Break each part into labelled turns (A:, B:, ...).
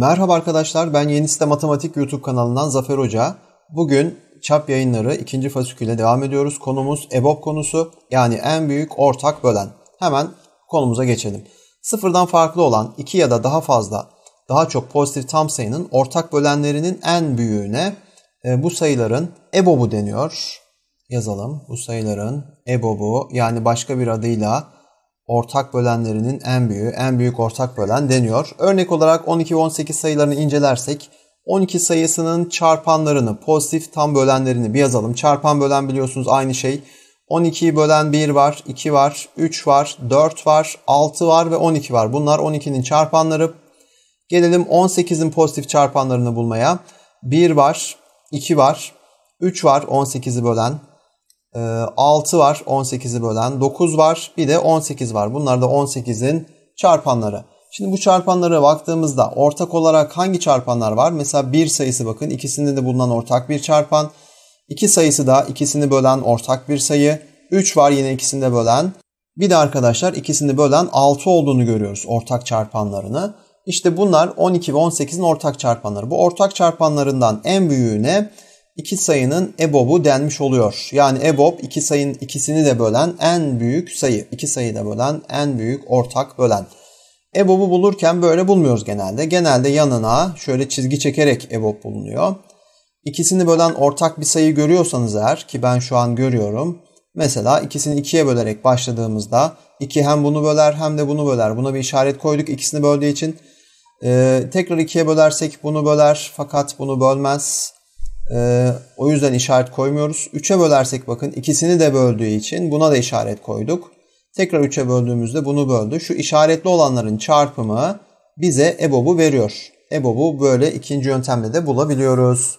A: Merhaba arkadaşlar ben Yeni Site Matematik YouTube kanalından Zafer Hoca. Bugün çap yayınları ikinci fasiküle devam ediyoruz. Konumuz EBOB konusu yani en büyük ortak bölen. Hemen konumuza geçelim. Sıfırdan farklı olan iki ya da daha fazla daha çok pozitif tam sayının ortak bölenlerinin en büyüğüne e, bu sayıların EBOB'u deniyor. Yazalım bu sayıların EBOB'u yani başka bir adıyla ortak bölenlerinin en büyüğü, en büyük ortak bölen deniyor. Örnek olarak 12 ve 18 sayılarını incelersek 12 sayısının çarpanlarını, pozitif tam bölenlerini bir yazalım. Çarpan bölen biliyorsunuz aynı şey. 12'yi bölen 1 var, 2 var, 3 var, 4 var, 6 var ve 12 var. Bunlar 12'nin çarpanları. Gelelim 18'in pozitif çarpanlarını bulmaya. 1 var, 2 var, 3 var 18'i bölen, 6 ee, var 18'i bölen, 9 var bir de 18 var. Bunlar da 18'in çarpanları. Şimdi bu çarpanlara baktığımızda ortak olarak hangi çarpanlar var? Mesela 1 sayısı bakın ikisinde de bulunan ortak bir çarpan. 2 sayısı da ikisini bölen ortak bir sayı. 3 var yine ikisini de bölen. Bir de arkadaşlar ikisini bölen 6 olduğunu görüyoruz ortak çarpanlarını. İşte bunlar 12 ve 18'in ortak çarpanları. Bu ortak çarpanlarından en büyüğüne ne? iki sayının EBOB'u denmiş oluyor. Yani EBOB iki sayının ikisini de bölen en büyük sayı. İki sayı da bölen en büyük ortak bölen. EBOB'u bulurken böyle bulmuyoruz genelde. Genelde yanına şöyle çizgi çekerek EBOB bulunuyor. İkisini bölen ortak bir sayı görüyorsanız eğer ki ben şu an görüyorum. Mesela ikisini ikiye bölerek başladığımızda 2 hem bunu böler hem de bunu böler. Buna bir işaret koyduk ikisini böldüğü için. Ee, tekrar ikiye bölersek bunu böler fakat bunu bölmez. Ee, o yüzden işaret koymuyoruz. 3'e bölersek bakın ikisini de böldüğü için buna da işaret koyduk. Tekrar 3'e böldüğümüzde bunu böldü. Şu işaretli olanların çarpımı bize EBOB'u veriyor. EBOB'u böyle ikinci yöntemle de bulabiliyoruz.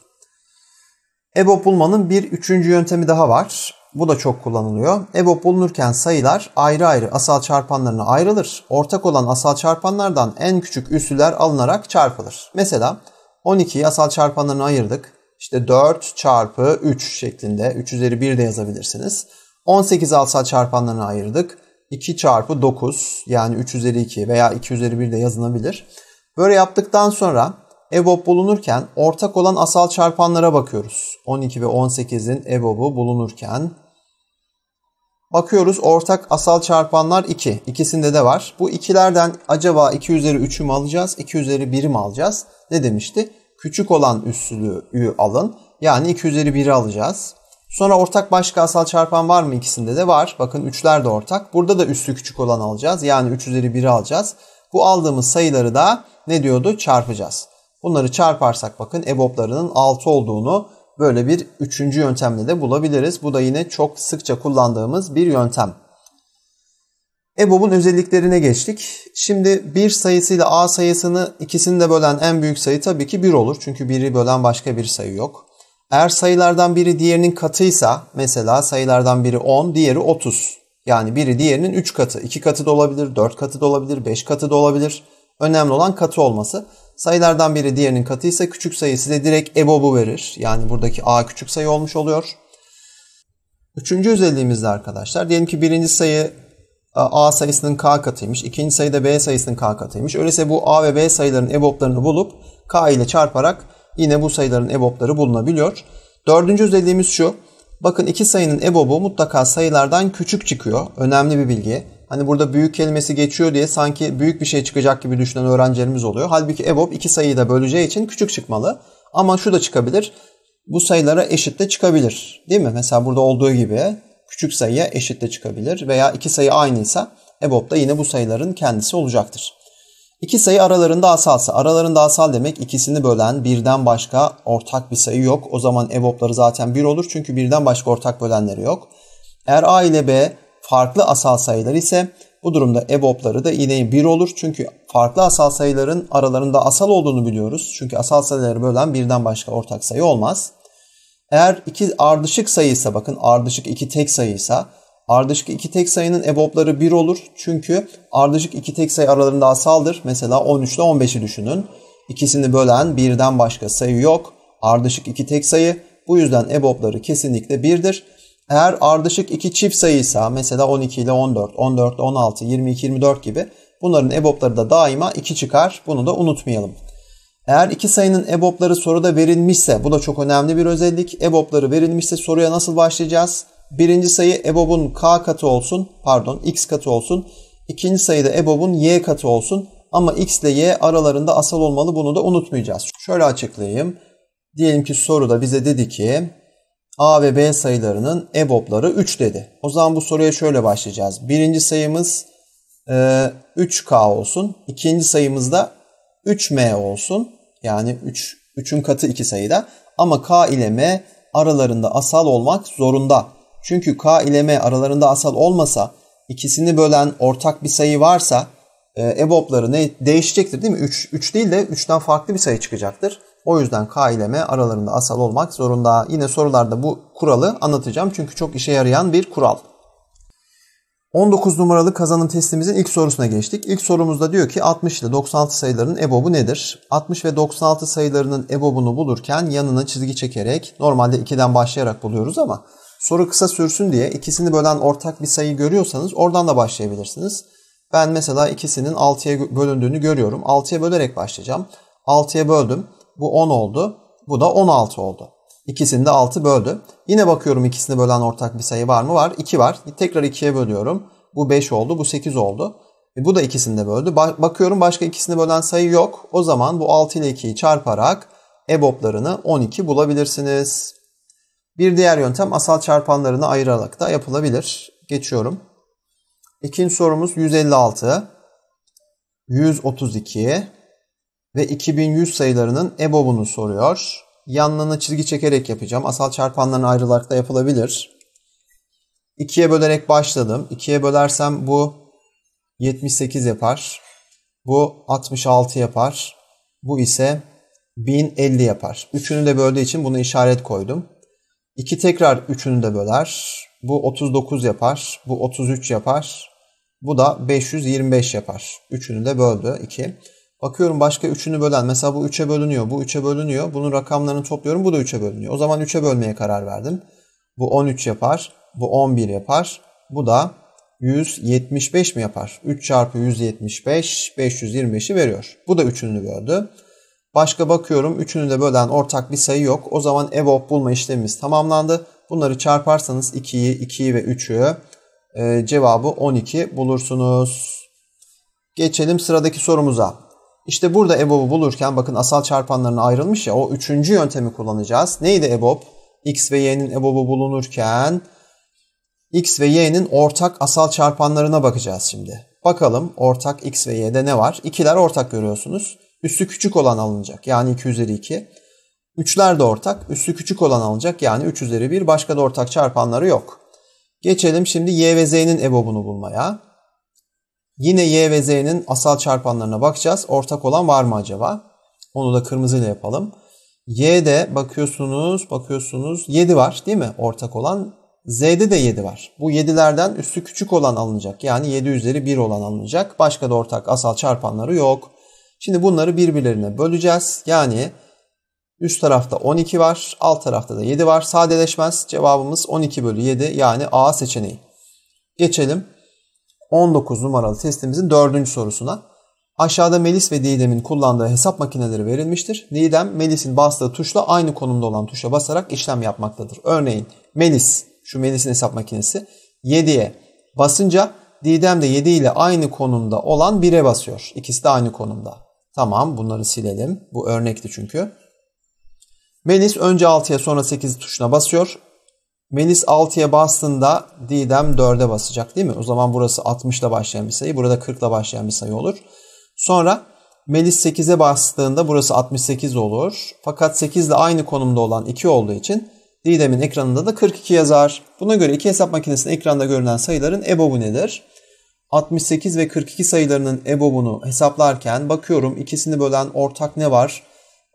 A: EBOB bulmanın bir üçüncü yöntemi daha var. Bu da çok kullanılıyor. EBOB bulunurken sayılar ayrı ayrı asal çarpanlarına ayrılır. Ortak olan asal çarpanlardan en küçük üssüler alınarak çarpılır. Mesela 12'yi asal çarpanlarına ayırdık işte 4 çarpı 3 şeklinde 3 üzeri 1 de yazabilirsiniz. 18 alsat çarpanlarını ayırdık. 2 çarpı 9 yani 3 üzeri 2 veya 2 üzeri 1 de yazılabilir. Böyle yaptıktan sonra EBOB bulunurken ortak olan asal çarpanlara bakıyoruz. 12 ve 18'in EBOB'u bulunurken bakıyoruz ortak asal çarpanlar 2. İkisinde de var. Bu ikilerden acaba 2 üzeri 3'ü mü alacağız, 2 üzeri 1'i mi alacağız? Ne demişti? Küçük olan üssülüyü alın. Yani 2 üzeri 1'i alacağız. Sonra ortak başka asal çarpan var mı ikisinde de var. Bakın 3'ler de ortak. Burada da üssü küçük olan alacağız. Yani 3 üzeri 1'i alacağız. Bu aldığımız sayıları da ne diyordu? Çarpacağız. Bunları çarparsak bakın EBOB'larının 6 olduğunu böyle bir üçüncü yöntemle de bulabiliriz. Bu da yine çok sıkça kullandığımız bir yöntem. EBOB'un özelliklerine geçtik. Şimdi bir sayısıyla A sayısını ikisini de bölen en büyük sayı tabii ki 1 olur. Çünkü biri bölen başka bir sayı yok. Eğer sayılardan biri diğerinin katıysa mesela sayılardan biri 10 diğeri 30. Yani biri diğerinin 3 katı. 2 katı da olabilir, 4 katı da olabilir, 5 katı da olabilir. Önemli olan katı olması. Sayılardan biri diğerinin katıysa küçük sayı size direkt EBOB'u verir. Yani buradaki A küçük sayı olmuş oluyor. Üçüncü de arkadaşlar diyelim ki birinci sayı A sayısının K katıymış. ikinci sayı da B sayısının K katıymış. Öyleyse bu A ve B sayıların EBOB'larını bulup K ile çarparak yine bu sayıların EBOB'ları bulunabiliyor. Dördüncü özelliğimiz şu. Bakın iki sayının EBOB'u mutlaka sayılardan küçük çıkıyor. Önemli bir bilgi. Hani burada büyük kelimesi geçiyor diye sanki büyük bir şey çıkacak gibi düşünen öğrencilerimiz oluyor. Halbuki EBOB iki sayıyı da böleceği için küçük çıkmalı. Ama şu da çıkabilir. Bu sayılara eşit de çıkabilir. Değil mi? Mesela burada olduğu gibi küçük sayıya eşit de çıkabilir veya iki sayı aynıysa EBOB da yine bu sayıların kendisi olacaktır. İki sayı aralarında asalsa, aralarında asal demek ikisini bölen birden başka ortak bir sayı yok. O zaman EBOB'ları zaten bir olur çünkü birden başka ortak bölenleri yok. Eğer A ile B farklı asal sayılar ise bu durumda EBOB'ları da yine bir olur. Çünkü farklı asal sayıların aralarında asal olduğunu biliyoruz. Çünkü asal sayıları bölen birden başka ortak sayı olmaz. Eğer iki ardışık sayıysa bakın ardışık iki tek sayıysa ardışık iki tek sayının ebobları 1 olur. Çünkü ardışık iki tek sayı aralarında asaldır. Mesela 13 ile 15'i düşünün. İkisini bölen birden başka sayı yok. Ardışık iki tek sayı. Bu yüzden ebobları kesinlikle 1'dir. Eğer ardışık iki çift sayıysa mesela 12 ile 14, 14 ile 16, 22, 24 gibi bunların ebobları da daima 2 çıkar. Bunu da unutmayalım. Eğer iki sayının EBOB'ları soruda verilmişse, bu da çok önemli bir özellik. EBOB'ları verilmişse soruya nasıl başlayacağız? Birinci sayı EBOB'un K katı olsun, pardon X katı olsun. İkinci sayıda EBOB'un Y katı olsun. Ama X ile Y aralarında asal olmalı bunu da unutmayacağız. Şöyle açıklayayım. Diyelim ki soruda bize dedi ki A ve B sayılarının EBOB'ları 3 dedi. O zaman bu soruya şöyle başlayacağız. Birinci sayımız e, 3K olsun. İkinci sayımız da 3m olsun. Yani 3 3'ün katı 2 sayıda. Ama k ile m aralarında asal olmak zorunda. Çünkü k ile m aralarında asal olmasa ikisini bölen ortak bir sayı varsa e, EBOB'ları ne değişecektir değil mi? 3 3 değil de 3'ten farklı bir sayı çıkacaktır. O yüzden K ile M aralarında asal olmak zorunda. Yine sorularda bu kuralı anlatacağım çünkü çok işe yarayan bir kural. 19 numaralı kazanım testimizin ilk sorusuna geçtik. İlk sorumuzda diyor ki 60 ile 96 sayılarının EBOB'u nedir? 60 ve 96 sayılarının EBOB'unu bulurken yanına çizgi çekerek normalde 2'den başlayarak buluyoruz ama soru kısa sürsün diye ikisini bölen ortak bir sayı görüyorsanız oradan da başlayabilirsiniz. Ben mesela ikisinin 6'ya bölündüğünü görüyorum. 6'ya bölerek başlayacağım. 6'ya böldüm. Bu 10 oldu. Bu da 16 oldu. İkisini de 6 böldü. Yine bakıyorum ikisini bölen ortak bir sayı var mı? Var. 2 var. Tekrar 2'ye bölüyorum. Bu 5 oldu. Bu 8 oldu. E bu da ikisini de böldü. Ba- bakıyorum başka ikisini bölen sayı yok. O zaman bu 6 ile 2'yi çarparak EBOB'larını 12 bulabilirsiniz. Bir diğer yöntem asal çarpanlarını ayırarak da yapılabilir. Geçiyorum. İkinci sorumuz 156, 132 ve 2100 sayılarının EBOB'unu soruyor yanlarına çizgi çekerek yapacağım. Asal çarpanların ayrılarak da yapılabilir. İkiye bölerek başladım. İkiye bölersem bu 78 yapar. Bu 66 yapar. Bu ise 1050 yapar. Üçünü de böldüğü için bunu işaret koydum. 2 tekrar üçünü de böler. Bu 39 yapar. Bu 33 yapar. Bu da 525 yapar. Üçünü de böldü 2. Bakıyorum başka üçünü bölen. Mesela bu üç'e bölünüyor. Bu üç'e bölünüyor. Bunun rakamlarını topluyorum. Bu da üç'e bölünüyor. O zaman üç'e bölmeye karar verdim. Bu 13 yapar. Bu 11 yapar. Bu da 175 mi yapar? 3 çarpı 175 525'i veriyor. Bu da üçünü böldü. Başka bakıyorum üçünü de bölen ortak bir sayı yok. O zaman evop bulma işlemimiz tamamlandı. Bunları çarparsanız 2'yi, 2'yi ve 3'ü e, cevabı 12 bulursunuz. Geçelim sıradaki sorumuza. İşte burada EBOB'u bulurken bakın asal çarpanlarına ayrılmış ya o üçüncü yöntemi kullanacağız. Neydi EBOB? X ve Y'nin EBOB'u bulunurken X ve Y'nin ortak asal çarpanlarına bakacağız şimdi. Bakalım ortak X ve Y'de ne var? İkiler ortak görüyorsunuz. Üssü küçük olan alınacak yani 2 üzeri 2. Üçler de ortak. Üssü küçük olan alınacak yani 3 üzeri 1. Başka da ortak çarpanları yok. Geçelim şimdi Y ve Z'nin EBOB'unu bulmaya. Yine Y ve Z'nin asal çarpanlarına bakacağız. Ortak olan var mı acaba? Onu da kırmızıyla yapalım. Y'de bakıyorsunuz, bakıyorsunuz 7 var değil mi? Ortak olan Z'de de 7 var. Bu 7'lerden üstü küçük olan alınacak. Yani 7 üzeri 1 olan alınacak. Başka da ortak asal çarpanları yok. Şimdi bunları birbirlerine böleceğiz. Yani üst tarafta 12 var. Alt tarafta da 7 var. Sadeleşmez. Cevabımız 12 bölü 7 yani A seçeneği. Geçelim 19 numaralı testimizin 4. sorusuna. Aşağıda Melis ve Didem'in kullandığı hesap makineleri verilmiştir. Didem Melis'in bastığı tuşla aynı konumda olan tuşa basarak işlem yapmaktadır. Örneğin Melis, şu Melis'in hesap makinesi 7'ye basınca Didem de 7 ile aynı konumda olan 1'e basıyor. İkisi de aynı konumda. Tamam bunları silelim. Bu örnekti çünkü. Melis önce 6'ya sonra 8 tuşuna basıyor. Melis 6'ya bastığında Didem 4'e basacak değil mi? O zaman burası 60'la başlayan bir sayı. Burada 40'la başlayan bir sayı olur. Sonra Melis 8'e bastığında burası 68 olur. Fakat 8 ile aynı konumda olan 2 olduğu için Didem'in ekranında da 42 yazar. Buna göre iki hesap makinesinin ekranda görünen sayıların EBOB'u nedir? 68 ve 42 sayılarının EBOB'unu hesaplarken bakıyorum ikisini bölen ortak ne var?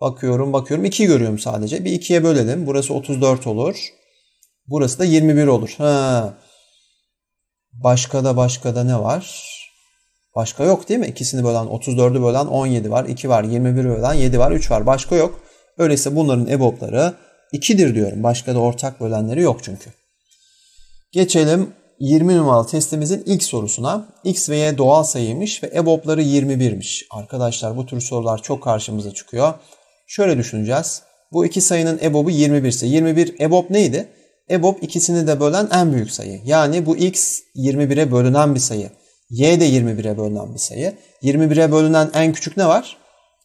A: Bakıyorum bakıyorum 2 görüyorum sadece. Bir 2'ye bölelim. Burası 34 olur. Burası da 21 olur. Ha. Başka da başka da ne var? Başka yok değil mi? İkisini bölen 34'ü bölen 17 var. 2 var. 21 bölen 7 var. 3 var. Başka yok. Öyleyse bunların EBOB'ları 2'dir diyorum. Başka da ortak bölenleri yok çünkü. Geçelim 20 numaralı testimizin ilk sorusuna. X ve Y doğal sayıymış ve EBOB'ları 21'miş. Arkadaşlar bu tür sorular çok karşımıza çıkıyor. Şöyle düşüneceğiz. Bu iki sayının EBOB'u 21 ise 21 EBOB neydi? EBOB ikisini de bölen en büyük sayı. Yani bu x 21'e bölünen bir sayı. Y de 21'e bölünen bir sayı. 21'e bölünen en küçük ne var?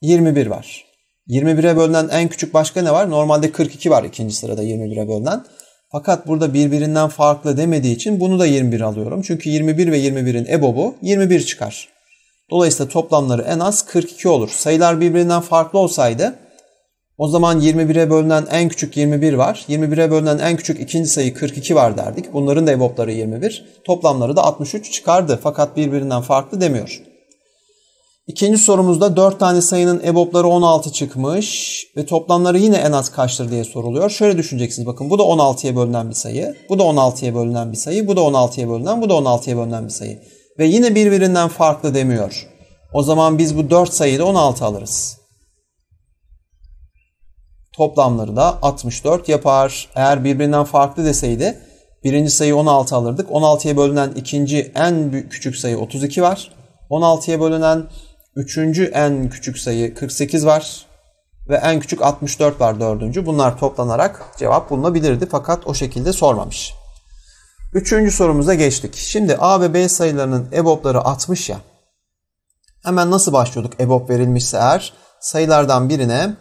A: 21 var. 21'e bölünen en küçük başka ne var? Normalde 42 var ikinci sırada 21'e bölünen. Fakat burada birbirinden farklı demediği için bunu da 21 alıyorum. Çünkü 21 ve 21'in ebobu 21 çıkar. Dolayısıyla toplamları en az 42 olur. Sayılar birbirinden farklı olsaydı o zaman 21'e bölünen en küçük 21 var. 21'e bölünen en küçük ikinci sayı 42 var derdik. Bunların da evopları 21. Toplamları da 63 çıkardı. Fakat birbirinden farklı demiyor. İkinci sorumuzda 4 tane sayının ebopları 16 çıkmış ve toplamları yine en az kaçtır diye soruluyor. Şöyle düşüneceksiniz bakın bu da 16'ya bölünen bir sayı, bu da 16'ya bölünen bir sayı, bu da 16'ya bölünen, bu da 16'ya bölünen bir sayı. Ve yine birbirinden farklı demiyor. O zaman biz bu 4 sayıyı da 16 alırız. Toplamları da 64 yapar. Eğer birbirinden farklı deseydi birinci sayı 16 alırdık. 16'ya bölünen ikinci en küçük sayı 32 var. 16'ya bölünen üçüncü en küçük sayı 48 var. Ve en küçük 64 var dördüncü. Bunlar toplanarak cevap bulunabilirdi fakat o şekilde sormamış. Üçüncü sorumuza geçtik. Şimdi A ve B sayılarının EBOB'ları 60 ya. Hemen nasıl başlıyorduk EBOB verilmişse eğer sayılardan birine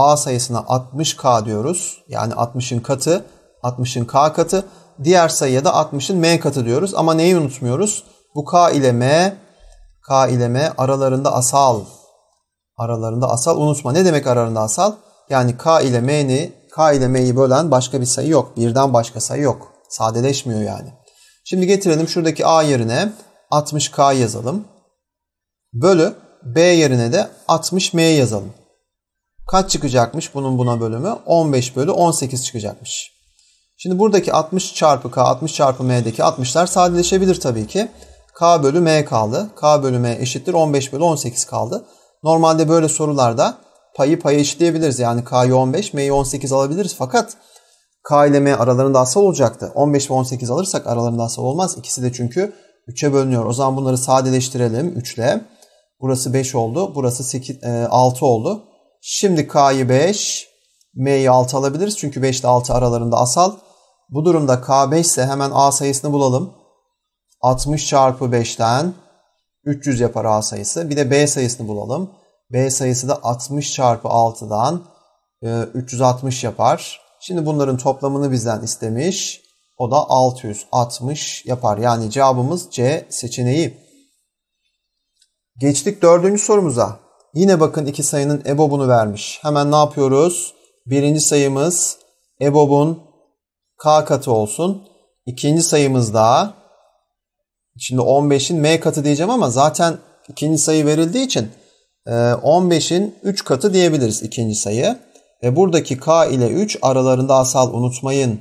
A: A sayısına 60K diyoruz. Yani 60'ın katı, 60'ın K katı. Diğer sayıya da 60'ın M katı diyoruz. Ama neyi unutmuyoruz? Bu K ile M, K ile M aralarında asal. Aralarında asal unutma. Ne demek aralarında asal? Yani K ile M'ni, K ile M'yi bölen başka bir sayı yok. Birden başka sayı yok. Sadeleşmiyor yani. Şimdi getirelim şuradaki A yerine 60K yazalım. Bölü B yerine de 60M yazalım kaç çıkacakmış bunun buna bölümü? 15 bölü 18 çıkacakmış. Şimdi buradaki 60 çarpı k, 60 çarpı m'deki 60'lar sadeleşebilir tabii ki. k bölü m kaldı. k bölü m eşittir 15 bölü 18 kaldı. Normalde böyle sorularda payı paya eşitleyebiliriz. Yani k'yı 15, m'yi 18 alabiliriz. Fakat k ile m aralarında asal olacaktı. 15 ve 18 alırsak aralarında asal olmaz. İkisi de çünkü 3'e bölünüyor. O zaman bunları sadeleştirelim 3 ile. Burası 5 oldu. Burası 8, 6 e, oldu. Şimdi K'yı 5, M'yi 6 alabiliriz. Çünkü 5 ile 6 aralarında asal. Bu durumda K5 ise hemen A sayısını bulalım. 60 çarpı 5'ten 300 yapar A sayısı. Bir de B sayısını bulalım. B sayısı da 60 çarpı 6'dan 360 e, yapar. Şimdi bunların toplamını bizden istemiş. O da 660 yapar. Yani cevabımız C seçeneği. Geçtik dördüncü sorumuza. Yine bakın iki sayının EBOB'unu vermiş. Hemen ne yapıyoruz? Birinci sayımız EBOB'un K katı olsun. İkinci sayımız da şimdi 15'in M katı diyeceğim ama zaten ikinci sayı verildiği için 15'in e, 3 katı diyebiliriz ikinci sayı. Ve buradaki K ile 3 aralarında asal unutmayın.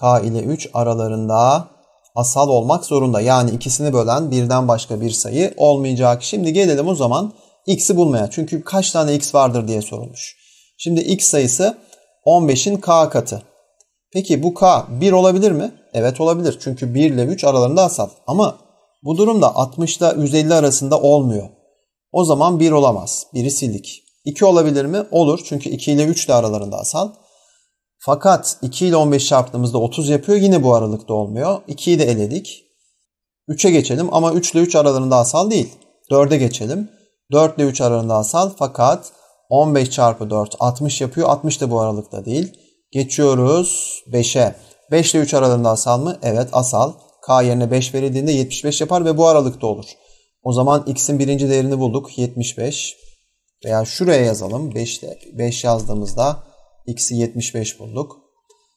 A: K ile 3 aralarında asal olmak zorunda. Yani ikisini bölen birden başka bir sayı olmayacak. Şimdi gelelim o zaman x'i bulmaya. Çünkü kaç tane x vardır diye sorulmuş. Şimdi x sayısı 15'in k katı. Peki bu k 1 olabilir mi? Evet olabilir. Çünkü 1 ile 3 aralarında asal. Ama bu durumda 60 ile 150 arasında olmuyor. O zaman 1 olamaz. 1'i sildik. 2 olabilir mi? Olur. Çünkü 2 ile 3 de aralarında asal. Fakat 2 ile 15 çarptığımızda 30 yapıyor. Yine bu aralıkta olmuyor. 2'yi de eledik. 3'e geçelim ama 3 ile 3 aralarında asal değil. 4'e geçelim. 4 ile 3 aralığında asal fakat 15 çarpı 4 60 yapıyor. 60 da bu aralıkta değil. Geçiyoruz 5'e. 5 ile 3 aralığında asal mı? Evet asal. K yerine 5 verildiğinde 75 yapar ve bu aralıkta olur. O zaman x'in birinci değerini bulduk. 75 veya şuraya yazalım. 5, 5 yazdığımızda x'i 75 bulduk.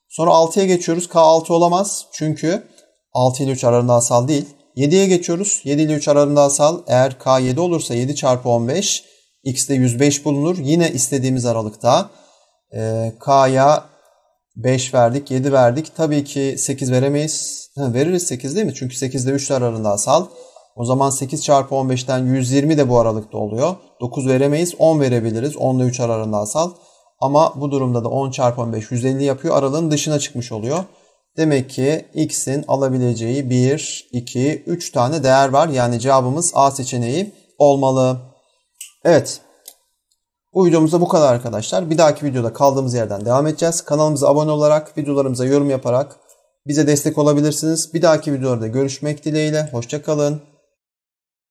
A: Sonra 6'ya geçiyoruz. K 6 olamaz. Çünkü 6 ile 3 aralığında asal değil. 7'ye geçiyoruz. 7 ile 3 aralığında asal. Eğer K 7 olursa 7 çarpı 15. X de 105 bulunur. Yine istediğimiz aralıkta. E, K'ya 5 verdik, 7 verdik. Tabii ki 8 veremeyiz. Ha, veririz 8 değil mi? Çünkü 8 ile 3 aralığında asal. O zaman 8 çarpı 15'ten 120 de bu aralıkta oluyor. 9 veremeyiz. 10 verebiliriz. 10 ile 3 aralığında asal. Ama bu durumda da 10 çarpı 15 150 yapıyor. Aralığın dışına çıkmış oluyor. Demek ki x'in alabileceği 1, 2, 3 tane değer var. Yani cevabımız A seçeneği olmalı. Evet. Bu videomuzda bu kadar arkadaşlar. Bir dahaki videoda kaldığımız yerden devam edeceğiz. Kanalımıza abone olarak, videolarımıza yorum yaparak bize destek olabilirsiniz. Bir dahaki videolarda görüşmek dileğiyle. Hoşçakalın.